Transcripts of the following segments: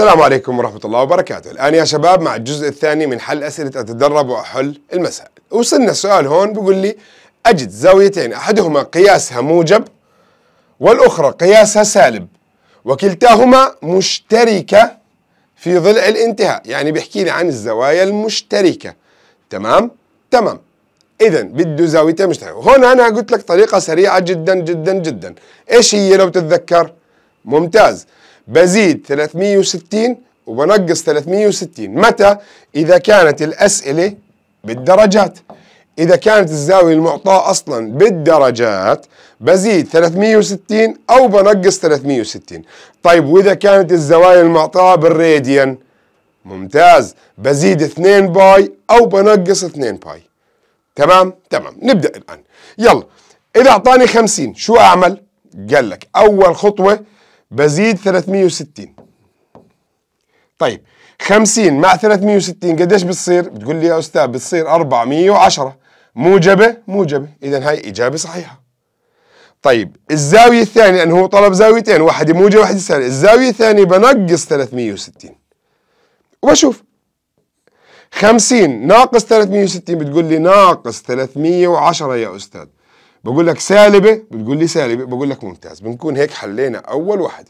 السلام عليكم ورحمة الله وبركاته الآن يا شباب مع الجزء الثاني من حل أسئلة أتدرب وأحل المسائل وصلنا السؤال هون بيقول لي أجد زاويتين أحدهما قياسها موجب والأخرى قياسها سالب وكلتاهما مشتركة في ضلع الانتهاء يعني بيحكي لي عن الزوايا المشتركة تمام تمام اذا بده زاويتين مشتركه هون انا قلت لك طريقه سريعه جدا جدا جدا ايش هي لو تتذكر ممتاز بزيد 360 وبنقص 360 متى؟ إذا كانت الأسئلة بالدرجات إذا كانت الزاوية المعطاة أصلا بالدرجات بزيد 360 أو بنقص 360 طيب وإذا كانت الزوايا المعطاة بالراديان ممتاز بزيد 2 باي أو بنقص 2 باي تمام تمام نبدأ الآن يلا إذا أعطاني 50 شو أعمل؟ قال لك أول خطوة بزيد 360 طيب 50 مع 360 قديش بتصير؟ بتقول لي يا استاذ بتصير 410 موجبه موجبه اذا هاي اجابه صحيحه طيب الزاويه الثانيه لانه هو طلب زاويتين واحده موجبه واحده سالبه الزاويه الثانيه بنقص 360 وبشوف 50 ناقص 360 بتقول لي ناقص 310 يا استاذ بقول لك سالبه بتقول لي سالبه بقول لك ممتاز بنكون هيك حلينا اول واحد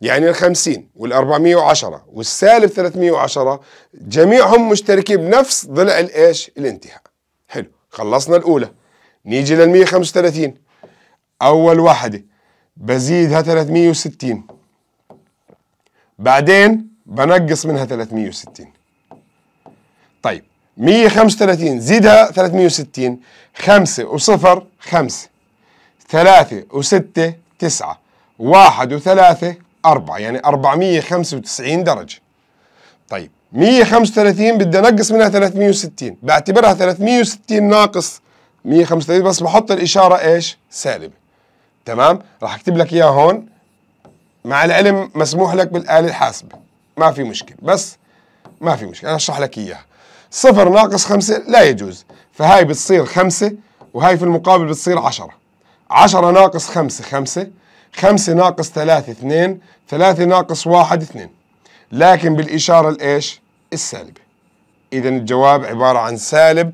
يعني ال 50 وال 410 والسالب 310 جميعهم مشتركين بنفس ضلع الايش؟ الانتهاء. حلو، خلصنا الاولى. نيجي لل 135 اول واحده بزيدها 360 بعدين بنقص منها 360 طيب 135 زيدها 360 5 وصفر خمسة ثلاثة وستة تسعة واحد وثلاثة أربعة يعني أربعمية خمسة وتسعين درجة طيب مية خمسة وثلاثين بدي انقص منها ثلاثمية وستين بعتبرها ثلاثمية وستين ناقص مية خمسة وثلاثين بس بحط الاشاره ايش سالبه تمام راح اكتب لك إياه هون مع العلم مسموح لك بالاله الحاسبه ما في مشكله بس ما في مشكله انا اشرح لك اياها صفر ناقص خمسة لا يجوز فهاي بتصير خمسة وهي في المقابل بتصير 10 10 ناقص 5 5 5 ناقص 3 2 3 ناقص 1 2 لكن بالإشارة الإيش؟ السالبة إذا الجواب عبارة عن سالب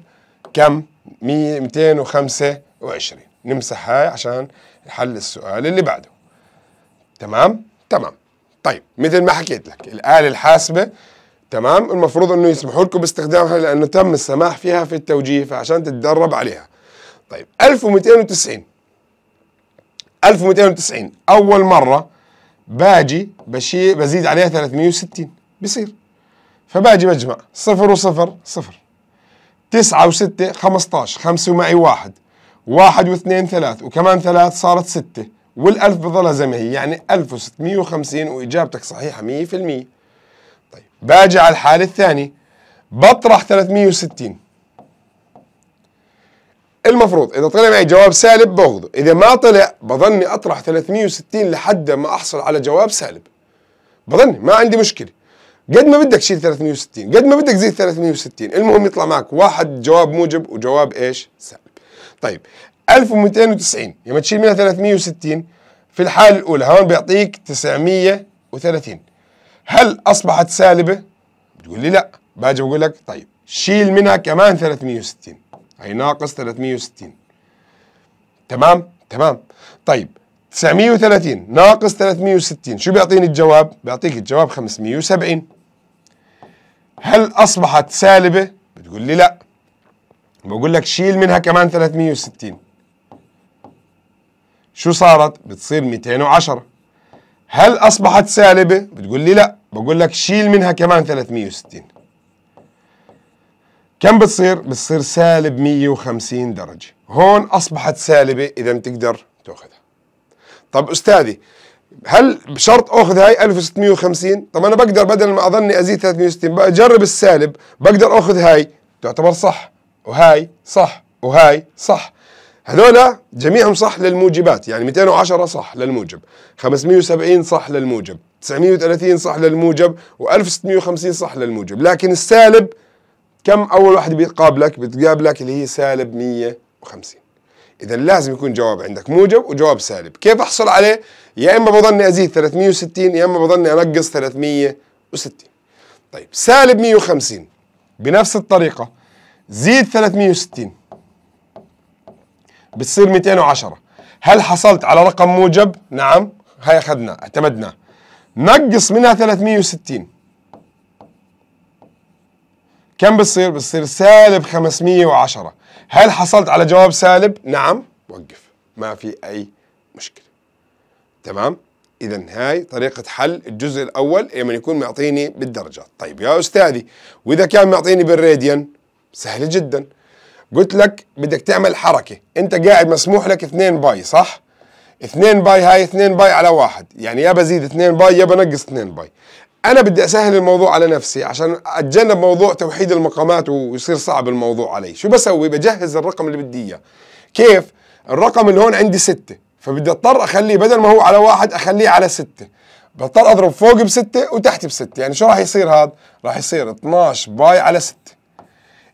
كم؟ 100 225 نمسح هاي عشان نحل السؤال اللي بعده تمام؟ تمام طيب مثل ما حكيت لك الآلة الحاسبة تمام المفروض انه يسمحوا لكم باستخدامها لانه تم السماح فيها في التوجيه فعشان تتدرب عليها طيب 1290 1290 اول مره باجي بشي بزيد عليها 360 بصير فباجي بجمع صفر وصفر صفر تسعة وستة خمسطاش خمسة ومعي واحد واحد واثنين ثلاث وكمان ثلاث صارت ستة والألف بظلها زي ما هي يعني 1650 وإجابتك صحيحة 100% طيب باجي على الحالة الثانية بطرح 360 المفروض اذا طلع معي جواب سالب باخذه اذا ما طلع بظني اطرح 360 لحد ما احصل على جواب سالب بظني ما عندي مشكله قد ما بدك شيل 360 قد ما بدك زيد 360 المهم يطلع معك واحد جواب موجب وجواب ايش سالب طيب 1290 لما تشيل منها 360 في الحالة الأولى هون بيعطيك 930 هل أصبحت سالبة؟ بتقول لي لا باجي بقول لك طيب شيل منها كمان 360 ناقص 360 تمام تمام طيب 930 ناقص 360 شو بيعطيني الجواب بيعطيك الجواب 570 هل اصبحت سالبه بتقول لي لا بقول لك شيل منها كمان 360 شو صارت بتصير 210 هل اصبحت سالبه بتقول لي لا بقول لك شيل منها كمان 360 كم بتصير؟ بتصير سالب 150 درجة هون أصبحت سالبة إذا بتقدر تأخذها طب أستاذي هل بشرط اخذ هاي 1650 طب انا بقدر بدل ما اظني ازيد 360 بجرب السالب بقدر اخذ هاي تعتبر صح وهاي صح وهاي صح هذولا جميعهم صح للموجبات يعني 210 صح للموجب 570 صح للموجب 930 صح للموجب و1650 صح للموجب لكن السالب كم اول واحد بيقابلك بتقابلك اللي هي سالب 150 اذا لازم يكون جواب عندك موجب وجواب سالب كيف احصل عليه يا اما بظني ازيد 360 يا اما بظني انقص 360 طيب سالب 150 بنفس الطريقه زيد 360 بتصير 210 هل حصلت على رقم موجب نعم هاي اخذنا اعتمدنا نقص منها 360 كم بتصير؟ بتصير سالب 510 هل حصلت على جواب سالب؟ نعم وقف ما في أي مشكلة تمام؟ إذا هاي طريقة حل الجزء الأول لما يكون معطيني بالدرجات طيب يا أستاذي وإذا كان معطيني بالراديان سهلة جدا قلت لك بدك تعمل حركة أنت قاعد مسموح لك 2 باي صح؟ 2 باي هاي 2 باي على واحد يعني يا بزيد 2 باي يا بنقص 2 باي انا بدي اسهل الموضوع على نفسي عشان اتجنب موضوع توحيد المقامات ويصير صعب الموضوع علي شو بسوي بجهز الرقم اللي بدي اياه كيف الرقم اللي هون عندي ستة فبدي اضطر اخليه بدل ما هو على واحد اخليه على ستة بضطر اضرب فوق بستة وتحت بستة يعني شو راح يصير هذا راح يصير 12 باي على ستة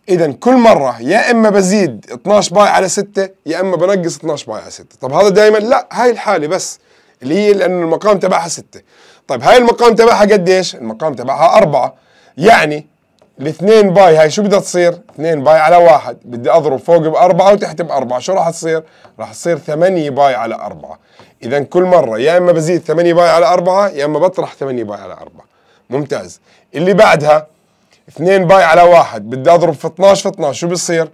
اذا كل مره يا اما بزيد 12 باي على ستة يا اما بنقص 12 باي على ستة طب هذا دائما لا هاي الحاله بس اللي هي لانه المقام تبعها ستة طيب هاي المقام تبعها قديش؟ المقام تبعها أربعة يعني الاثنين باي هاي شو بدها تصير؟ اثنين باي على واحد بدي اضرب فوق بأربعة وتحت بأربعة شو راح تصير؟ راح تصير ثمانية باي على أربعة إذا كل مرة يا إما بزيد ثمانية باي على أربعة يا إما بطرح ثمانية باي على أربعة ممتاز اللي بعدها اثنين باي على واحد بدي أضرب في 12 في 12 شو بصير؟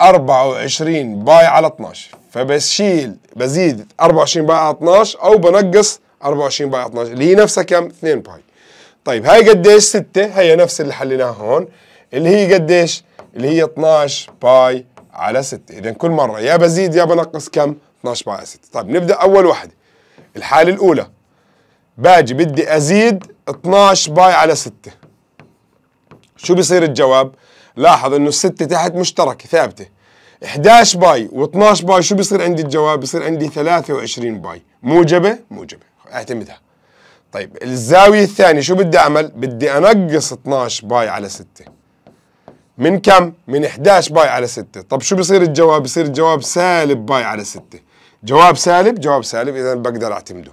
24 باي على 12 فبشيل بزيد 24 باي على 12 أو بنقص 24 باي 12 اللي هي نفسها كم 2 باي طيب هاي قديش 6 هي نفس اللي حليناها هون اللي هي قديش اللي هي 12 باي على 6 اذا كل مره يا بزيد يا بنقص كم 12 باي على 6 طيب نبدا اول وحده الحاله الاولى باجي بدي ازيد 12 باي على 6 شو بصير الجواب لاحظ انه الستة تحت مشتركة ثابتة 11 باي و12 باي شو بصير عندي الجواب بصير عندي 23 باي موجبة موجبة اعتمدها طيب الزاوية الثانية شو بدي أعمل؟ بدي أنقص 12 باي على 6 من كم؟ من 11 باي على 6 طب شو بصير الجواب؟ بصير الجواب سالب باي على 6 جواب سالب جواب سالب إذا بقدر أعتمده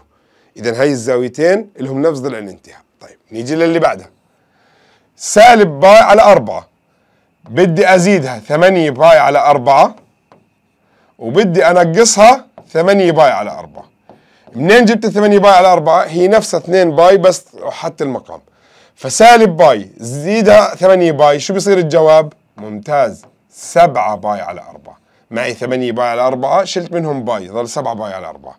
إذا هاي الزاويتين لهم نفس ضلع الانتهاء طيب نيجي للي بعدها سالب باي على 4 بدي أزيدها 8 باي على 4 وبدي أنقصها 8 باي على 4 منين جبت 8 باي على 4 هي نفسها 2 باي بس وحدت المقام فسالب باي زيدها 8 باي شو بصير الجواب ممتاز 7 باي على 4 معي 8 باي على 4 شلت منهم باي ظل 7 باي على 4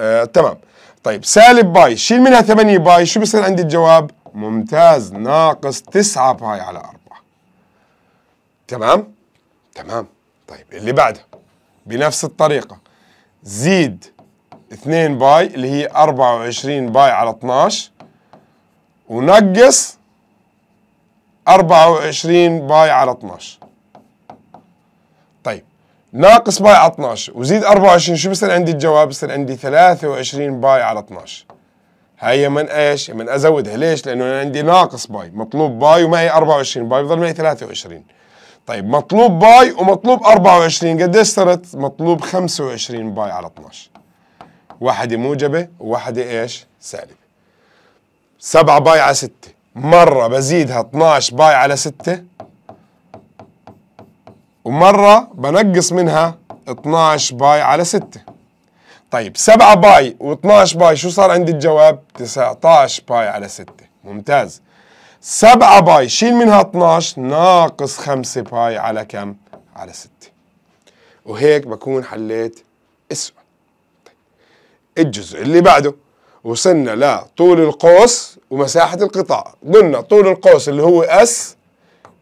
آه، تمام طيب سالب باي شيل منها 8 باي شو بصير عندي الجواب ممتاز ناقص 9 باي على 4 تمام تمام طيب اللي بعده بنفس الطريقة زيد 2 باي اللي هي 24 باي على 12 ونقص 24 باي على 12 طيب ناقص باي على 12 وزيد 24 شو بصير عندي الجواب بصير عندي 23 باي على 12 هي من ايش من ازودها ليش لانه انا عندي ناقص باي مطلوب باي ومعي 24 باي بضل معي 23 طيب مطلوب باي ومطلوب 24 قديش صرت مطلوب 25 باي على 12 واحدة موجبة وواحدة ايش سالبة سبعة باي على ستة مرة بزيدها 12 باي على ستة ومرة بنقص منها 12 باي على ستة طيب 7 باي و12 باي شو صار عندي الجواب 19 باي على 6 ممتاز 7 باي شيل منها 12 ناقص 5 باي على كم على 6 وهيك بكون حليت السؤال. الجزء اللي بعده وصلنا لطول القوس ومساحة القطاع قلنا طول القوس اللي هو اس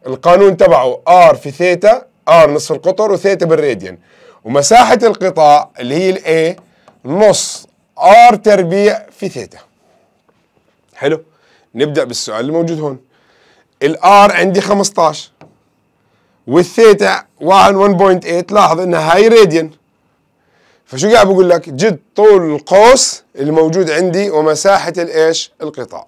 القانون تبعه ار في ثيتا ار نصف القطر وثيتا بالراديان ومساحة القطاع اللي هي الاي نص ار تربيع في ثيتا حلو نبدأ بالسؤال الموجود هون R عندي 15 والثيتا 1.8 لاحظ انها هاي راديان فشو قاعد بقول لك جد طول القوس اللي موجود عندي ومساحة الايش القطاع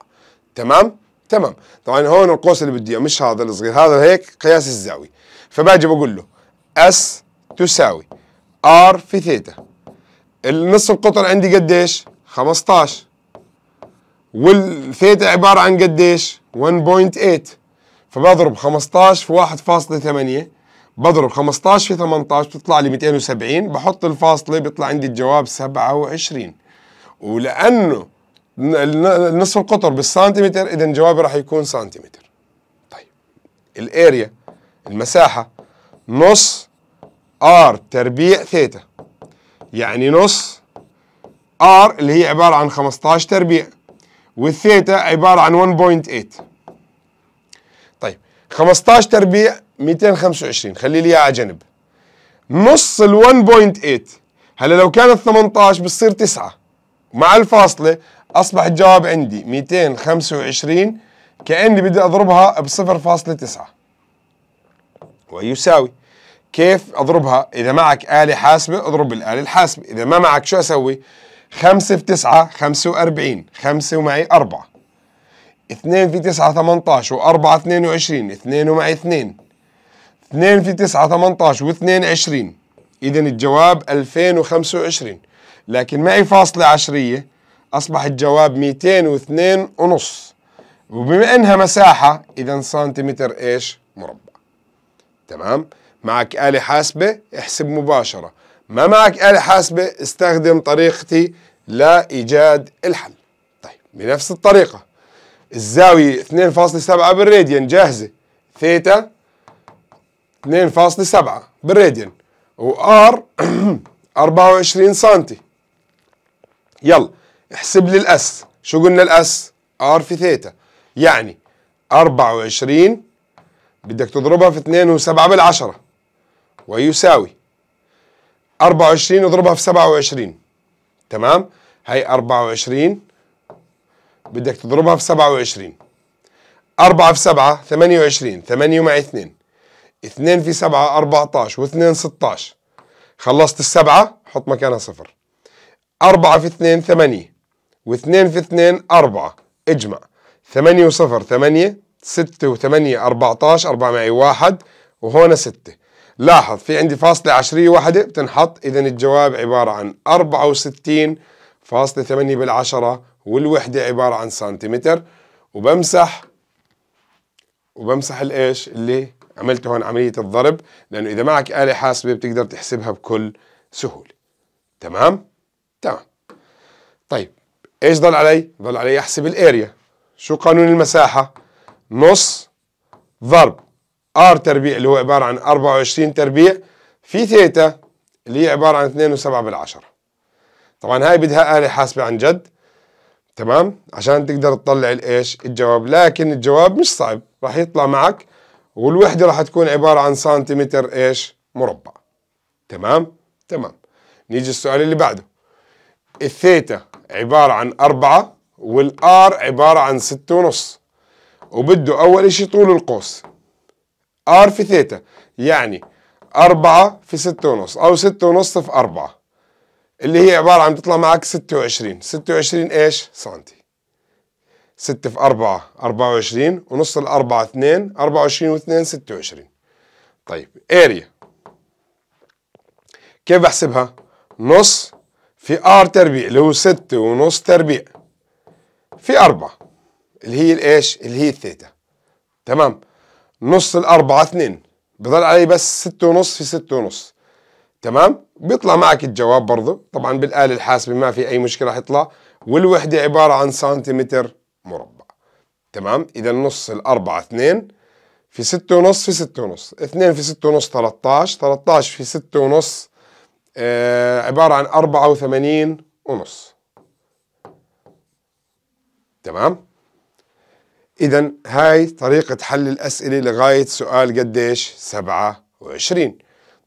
تمام تمام طبعا هون القوس اللي بدي اياه مش هذا الصغير هذا هيك قياس الزاوية فباجي بقول له اس تساوي ار في ثيتا النص القطر عندي قديش 15 والثيتا عبارة عن قديش 1.8 فبضرب 15 في 1.8 بضرب 15 في 18 بتطلع لي 270 بحط الفاصلة بيطلع عندي الجواب 27 ولأنه نصف القطر بالسنتيمتر إذا جوابي راح يكون سنتيمتر طيب الاريا المساحة نص ار تربيع ثيتا يعني نص ار اللي هي عبارة عن 15 تربيع والثيتا عبارة عن 1.8 طيب 15 تربيع 225 خلي لي اياها على جنب نص ال 1.8 هلا لو كانت 18 بتصير 9 مع الفاصلة أصبح الجواب عندي 225 كأني بدي أضربها ب 0.9 ويساوي كيف أضربها إذا معك آلة حاسبة أضرب الاله الحاسبة إذا ما معك شو أسوي 5 في 9 45 5 ومعي 4 2 في 9 18 و4 22 2 ومعي 2 2 في 9 18 و2 20 إذا الجواب 2025 لكن معي فاصلة عشرية أصبح الجواب 202 ونص وبما إنها مساحة إذا سنتيمتر إيش مربع تمام معك آلة حاسبة احسب مباشرة ما معك آلة حاسبة استخدم طريقتي لإيجاد الحل طيب بنفس الطريقة الزاوية 2.7 بالراديان جاهزة ثيتا 2.7 بالراديان وار 24 سنتي يلا احسب لي الاس شو قلنا الاس ار في ثيتا يعني 24 بدك تضربها في 2.7 بالعشرة ويساوي 24 اضربها في 27 تمام هي 24 بدك تضربها في 27 4 في 7 28 8 مع 2 2 في 7 14 و2 16 خلصت السبعة حط مكانها صفر 4 في 2 8 و2 في 2 4 اجمع 8 و0 8 6 و8 14 4 معي 1 وهون 6 لاحظ في عندي فاصلة عشرية واحدة بتنحط إذا الجواب عبارة عن 64 فاصلة 8 بالعشرة والوحدة عبارة عن سنتيمتر وبمسح وبمسح الإيش اللي عملت هون عملية الضرب لأنه إذا معك آلة حاسبة بتقدر تحسبها بكل سهولة تمام؟ تمام طيب إيش ضل علي؟ ضل علي أحسب الأريا شو قانون المساحة؟ نص ضرب ار تربيع اللي هو عبارة عن 24 تربيع في ثيتا اللي هي عبارة عن 2 و7 بالعشرة طبعا هاي بدها آلة حاسبة عن جد تمام عشان تقدر تطلع الايش الجواب لكن الجواب مش صعب راح يطلع معك والوحده راح تكون عباره عن سنتيمتر ايش مربع تمام تمام نيجي السؤال اللي بعده الثيتا عباره عن أربعة والار عباره عن ستة ونص وبده اول شيء طول القوس ار في ثيتا يعني أربعة في ستة ونص او ستة ونص في أربعة اللي هي عباره عن بتطلع معك ستة وعشرين. ستة وعشرين ايش سنتي 6 في 4 24 ونص الأربعة 2 24 و2 26 طيب اريا كيف بحسبها؟ نص في ار تربيع اللي هو 6 ونص تربيع في 4 اللي هي الايش؟ اللي هي الثيتا تمام نص الأربعة 2 بضل علي بس 6 ونص في 6 ونص تمام بيطلع معك الجواب برضه طبعا بالآلة الحاسبة ما في أي مشكلة حيطلع والوحدة عبارة عن سنتيمتر مربع تمام إذا نص الأربعة 2 في 6 ونص في 6 ونص 2 في 6 ونص 13 13 في 6 ونص آه عبارة عن 84 ونص تمام إذا هاي طريقة حل الأسئلة لغاية سؤال قديش؟ 27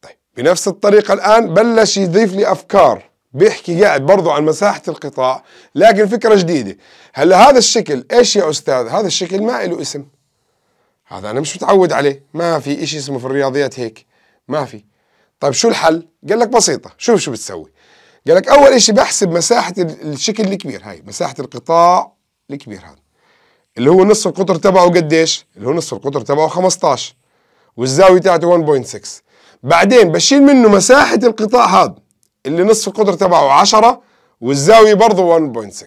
طيب بنفس الطريقة الآن بلش يضيف لي أفكار بيحكي قاعد برضه عن مساحة القطاع لكن فكرة جديدة هلا هذا الشكل ايش يا استاذ هذا الشكل ما له اسم هذا انا مش متعود عليه ما في اشي اسمه في الرياضيات هيك ما في طيب شو الحل قال لك بسيطة شوف شو بتسوي قال لك اول اشي بحسب مساحة الشكل الكبير هاي مساحة القطاع الكبير هذا اللي هو نصف القطر تبعه قديش اللي هو نصف القطر تبعه 15 والزاوية تاعته 1.6 بعدين بشيل منه مساحة القطاع هذا اللي نصف القطر تبعه 10 والزاويه برضه 1.6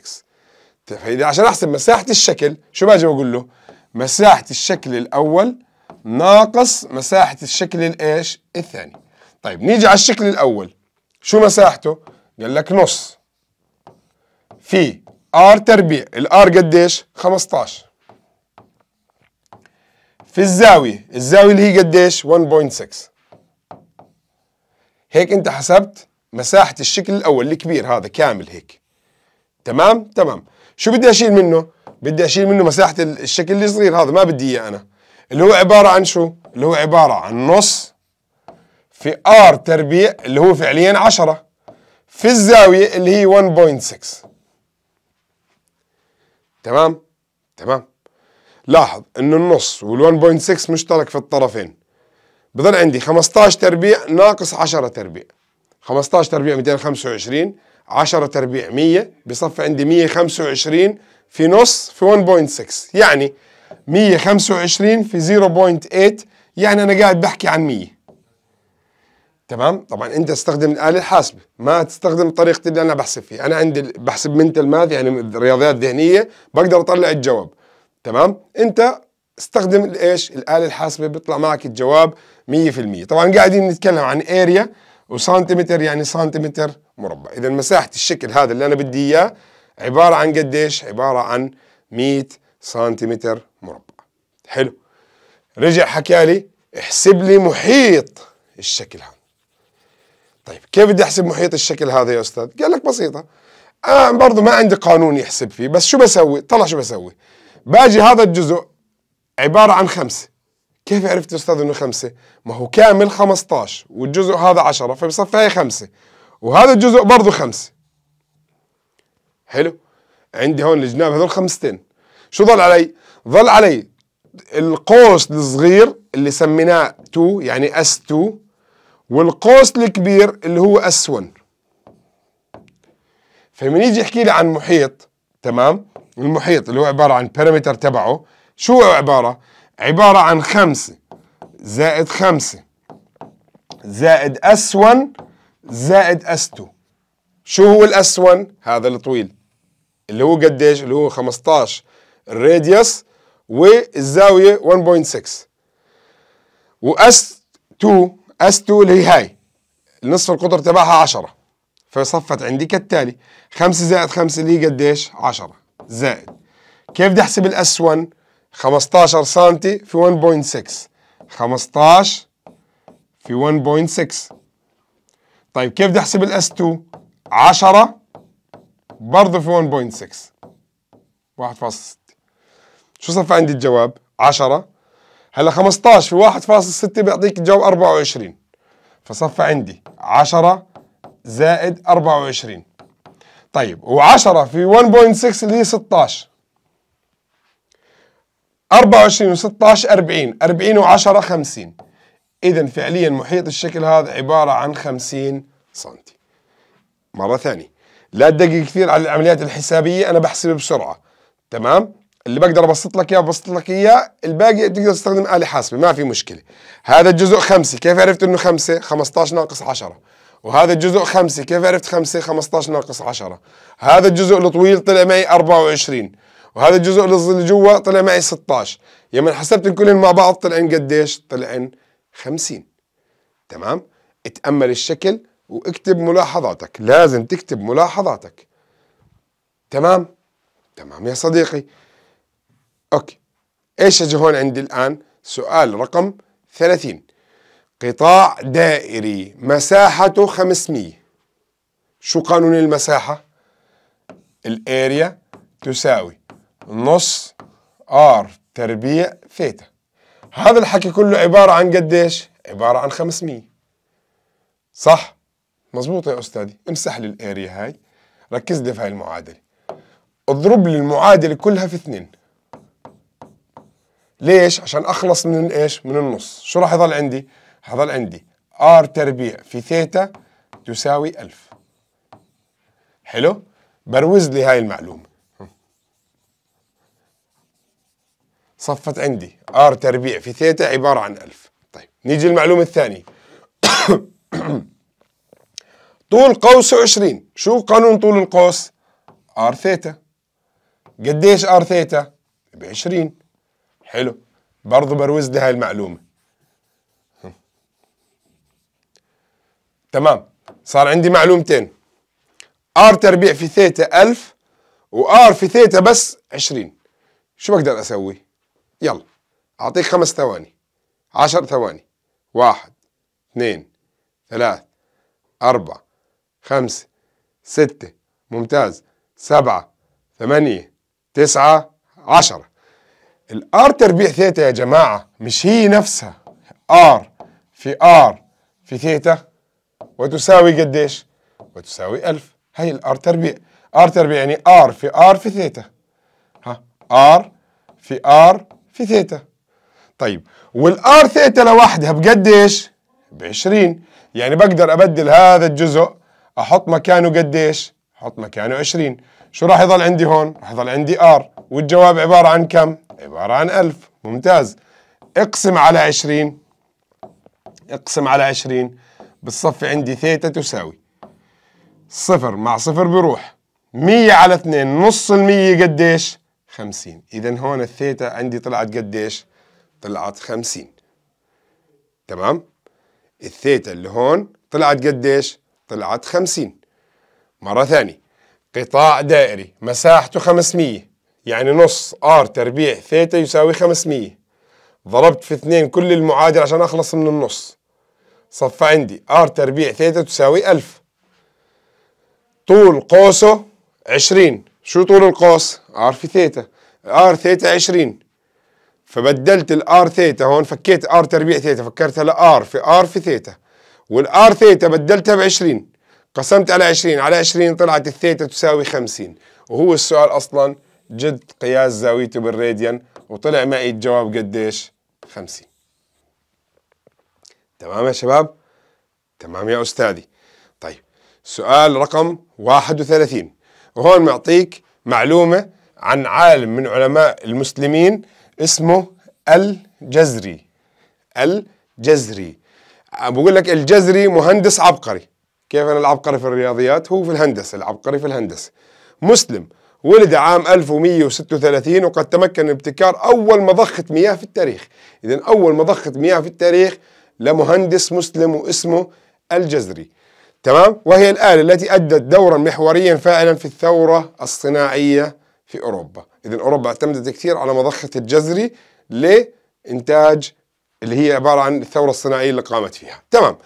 طيب، فاذا عشان احسب مساحه الشكل شو باجي بقول له مساحه الشكل الاول ناقص مساحه الشكل الايش الثاني طيب نيجي على الشكل الاول شو مساحته قال لك نص في ار تربيع الار قديش 15 في الزاويه الزاويه اللي هي قديش 1.6 هيك انت حسبت مساحة الشكل الأول الكبير هذا كامل هيك تمام تمام شو بدي أشيل منه بدي أشيل منه مساحة الشكل الصغير هذا ما بدي إياه أنا اللي هو عبارة عن شو اللي هو عبارة عن نص في R تربيع اللي هو فعليا 10 في الزاوية اللي هي 1.6 تمام تمام لاحظ انه النص وال 1.6 مشترك في الطرفين بضل عندي 15 تربيع ناقص 10 تربيع 15 تربيع 225 10 تربيع 100 بصفي عندي 125 في نص في 1.6 يعني 125 في 0.8 يعني انا قاعد بحكي عن 100 تمام طبعا انت استخدم الاله الحاسبه ما تستخدم طريقه اللي انا بحسب فيها انا عندي بحسب منت ماث يعني رياضيات ذهنيه بقدر اطلع الجواب تمام انت استخدم الايش الاله الحاسبه بيطلع معك الجواب 100% طبعا قاعدين نتكلم عن اريا وسنتيمتر يعني سنتيمتر مربع اذا مساحه الشكل هذا اللي انا بدي اياه عباره عن قديش عباره عن 100 سنتيمتر مربع حلو رجع حكى لي احسب لي محيط الشكل هذا طيب كيف بدي احسب محيط الشكل هذا يا استاذ قال لك بسيطه آه برضه ما عندي قانون يحسب فيه بس شو بسوي طلع شو بسوي باجي هذا الجزء عباره عن خمسه كيف عرفت يا استاذ انه خمسه؟ ما هو كامل 15 والجزء هذا 10 فبصفي هي خمسه وهذا الجزء برضه خمسه. حلو؟ عندي هون الجناب هذول خمستين. شو ضل علي؟ ضل علي القوس الصغير اللي سميناه 2 يعني اس 2 والقوس الكبير اللي هو اس 1 فمن يجي يحكي لي عن محيط تمام؟ المحيط اللي هو عباره عن بارامتر تبعه شو عباره؟ عبارة عن خمسة زائد خمسة زائد s 1 زائد زائد 2 شو هو الأس 1 هذا الطويل اللي هو قديش اللي هو 15 الراديوس والزاوية 1.6 وأس 2 أس 2 اللي هي هاي نصف القطر تبعها 10 فصفت عندي كالتالي 5 زائد 5 اللي هي قديش 10 زائد كيف بدي احسب الاس 1 15 سم في 1.6 15 في 1.6 طيب كيف بدي احسب الاس 2 10 برضه في 1.6 1.6 شو صار عندي الجواب 10 هلا 15 في 1.6 بيعطيك الجواب 24 فصفى عندي 10 زائد 24 طيب و10 في 1.6 اللي هي 16 24 و16 40 40 و10 50 إذا فعليا محيط الشكل هذا عبارة عن 50 سنتي مرة ثانية لا تدقق كثير على العمليات الحسابية أنا بحسب بسرعة تمام اللي بقدر ابسط لك اياه ببسط لك اياه الباقي تقدر تستخدم آلة حاسبة ما في مشكلة هذا الجزء 5 كيف عرفت انه 5 15 ناقص 10 وهذا الجزء 5 كيف عرفت 5 15 ناقص 10 هذا الجزء الطويل طلع معي 24 وهذا الجزء اللي جوا طلع معي 16 يوم حسبت كلهم مع بعض طلعن قديش طلعن 50 تمام اتأمل الشكل واكتب ملاحظاتك لازم تكتب ملاحظاتك تمام تمام يا صديقي اوكي ايش اجي هون عندي الان سؤال رقم 30 قطاع دائري مساحته 500 شو قانون المساحة؟ الاريا تساوي نص ار تربيع ثيتا هذا الحكي كله عبارة عن قديش؟ عبارة عن 500 صح؟ مزبوط يا أستاذي امسح لي الاريا هاي ركز لي في هاي المعادلة اضرب لي المعادلة كلها في اثنين ليش؟ عشان أخلص من ايش؟ من النص شو راح يضل عندي؟ هضل عندي ار تربيع في ثيتا تساوي 1000 حلو؟ بروز لي هاي المعلومة صفت عندي ار تربيع في ثيتا عبارة عن 1000 طيب نيجي للمعلومه الثانية طول قوس 20 شو قانون طول القوس ار ثيتا قديش ار ثيتا ب 20 حلو برضه بروز لي هاي المعلومة تمام صار عندي معلومتين ار تربيع في ثيتا 1000 وار في ثيتا بس 20 شو بقدر اسوي يلا أعطيك خمس ثواني عشر ثواني واحد اثنين ثلاث أربع خمسة ستة ممتاز سبعة ثمانية تسعة عشرة الار تربيع ثيتا يا جماعة مش هي نفسها ار في ار في ثيتا وتساوي قديش؟ وتساوي ألف هي الار تربيع ار تربيع يعني ار في ار في ثيتا ها ار في ار في ثيتا طيب والار ثيتا لوحدها بقديش؟ ب 20 يعني بقدر ابدل هذا الجزء احط مكانه قديش؟ احط مكانه 20 شو راح يضل عندي هون؟ راح يضل عندي ار والجواب عباره عن كم؟ عباره عن 1000 ممتاز اقسم على 20 اقسم على 20 بتصفي عندي ثيتا تساوي صفر مع صفر بيروح 100 على 2 نص ال 100 قديش؟ 50 إذا هون الثيتا عندي طلعت قديش طلعت 50 تمام الثيتا اللي هون طلعت قديش طلعت 50 مرة ثانية قطاع دائري مساحته 500 يعني نص ار تربيع ثيتا يساوي 500 ضربت في اثنين كل المعادلة عشان اخلص من النص صفى عندي ار تربيع ثيتا تساوي 1000 طول قوسه 20 شو طول القوس؟ ار في ثيتا ار ثيتا 20 فبدلت الار ثيتا هون فكيت ار تربيع ثيتا فكرتها لار في ار في ثيتا والار ثيتا بدلتها ب 20 قسمت على 20 على 20 طلعت الثيتا تساوي 50 وهو السؤال اصلا جد قياس زاويته بالراديان وطلع معي الجواب قديش 50 تمام يا شباب تمام يا استاذي طيب سؤال رقم 31 وهون معطيك معلومة عن عالم من علماء المسلمين اسمه الجزري الجزري بقول لك الجزري مهندس عبقري كيف أنا العبقري في الرياضيات هو في الهندسة العبقري في الهندسة مسلم ولد عام 1136 وقد تمكن من ابتكار أول مضخة مياه في التاريخ إذا أول مضخة مياه في التاريخ لمهندس مسلم واسمه الجزري تمام وهي الآلة التي أدت دورا محوريا فاعلا في الثورة الصناعية في أوروبا إذا أوروبا اعتمدت كثير على مضخة الجزري لإنتاج اللي هي عبارة عن الثورة الصناعية اللي قامت فيها تمام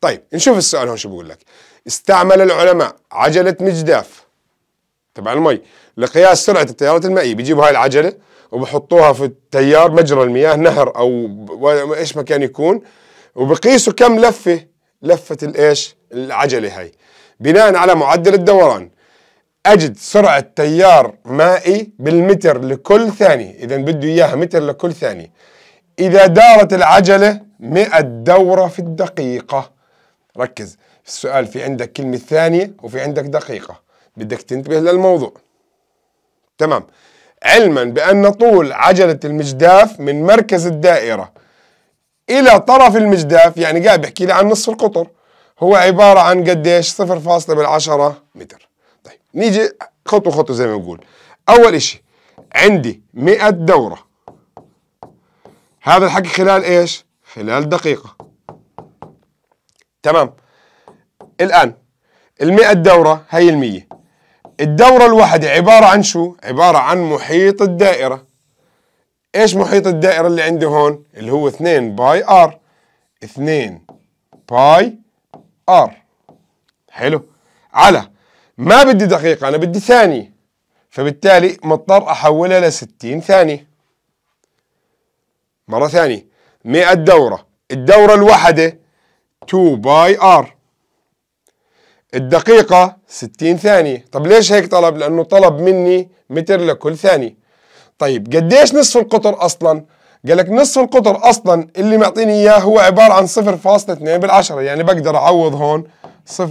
طيب نشوف السؤال هون شو بقول لك استعمل العلماء عجلة مجداف تبع المي لقياس سرعة التيارات المائية بيجيبوا هاي العجلة وبحطوها في التيار مجرى المياه نهر أو إيش ما كان يكون وبقيسوا كم لفة لفة الإيش العجله هاي بناء على معدل الدوران اجد سرعه تيار مائي بالمتر لكل ثانيه اذا بده اياها متر لكل ثانيه اذا دارت العجله 100 دوره في الدقيقه ركز في السؤال في عندك كلمه ثانيه وفي عندك دقيقه بدك تنتبه للموضوع تمام علما بأن طول عجلة المجداف من مركز الدائرة إلى طرف المجداف يعني قاعد بحكي لي عن نصف القطر هو عبارة عن قديش صفر فاصلة بالعشرة متر طيب نيجي خطوة خطوة زي ما نقول أول إشي عندي 100 دورة هذا الحكي خلال إيش؟ خلال دقيقة تمام الآن المئة دورة هي المية الدورة الواحدة عبارة عن شو؟ عبارة عن محيط الدائرة ايش محيط الدائرة اللي عندي هون؟ اللي هو 2 باي ار 2 باي ار آه. حلو على ما بدي دقيقة أنا بدي ثانية فبالتالي مضطر أحولها ل 60 ثانية مرة ثانية 100 دورة الدورة الواحدة 2 باي ار الدقيقة 60 ثانية طب ليش هيك طلب؟ لأنه طلب مني متر لكل ثانية طيب قديش نصف القطر أصلاً؟ قال لك نصف القطر اصلا اللي معطيني اياه هو عباره عن 0.2 بالعشره يعني بقدر اعوض هون 0.2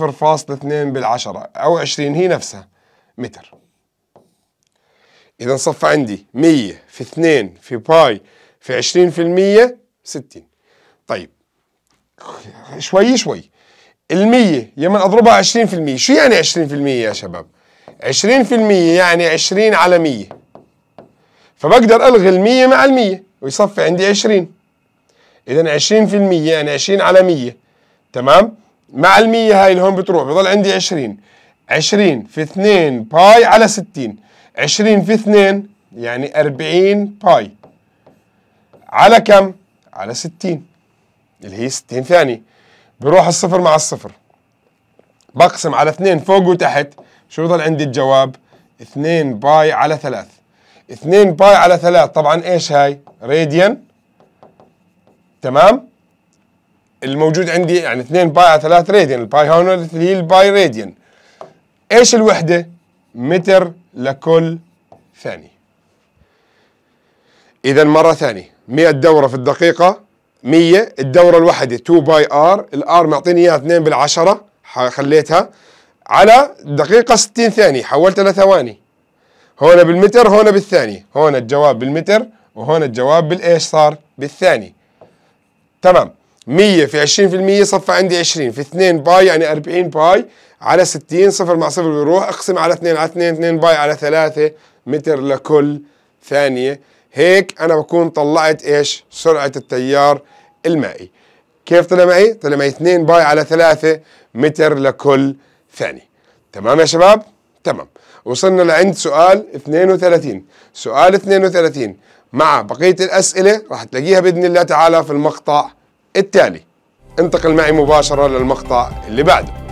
بالعشره او 20 هي نفسها متر اذا صفى عندي 100 في 2 في باي في 20% 60 طيب شوي شوي ال100 لما اضربها 20% شو يعني 20% يا شباب 20% يعني 20 على 100 فبقدر الغي ال100 مع ال100 ويصفي عندي 20 اذا 20% يعني 20 على 100 تمام مع ال 100 هاي هون بتروح بضل عندي 20 20 في 2 باي على 60 20 في 2 يعني 40 باي على كم؟ على 60 اللي هي 60 ثانية بروح الصفر مع الصفر بقسم على 2 فوق وتحت شو بضل عندي الجواب؟ 2 باي على 3 2 باي على 3 طبعا ايش هاي راديان تمام الموجود عندي يعني 2 باي على 3 راديان الباي هون هي الباي راديان ايش الوحده متر لكل ثانيه اذا مره ثانيه 100 دوره في الدقيقه 100 الدوره الواحده 2 باي ار الار معطيني اياها 2 بالعشره خليتها على دقيقه 60 ثانيه حولتها لثواني هون بالمتر هون بالثانية هون الجواب بالمتر وهون الجواب بالايش صار بالثاني تمام 100 في 20% صفى عندي 20 في 2 باي يعني 40 باي على 60 صفر مع صفر بيروح اقسم على 2 على 2 2 باي على 3 متر لكل ثانية هيك انا بكون طلعت ايش سرعة التيار المائي كيف طلع معي؟ طلع معي 2 باي على 3 متر لكل ثانية تمام يا شباب؟ تمام وصلنا لعند سؤال 32 سؤال 32 مع بقية الأسئلة راح تلاقيها بإذن الله تعالى في المقطع التالي انتقل معي مباشرة للمقطع اللي بعده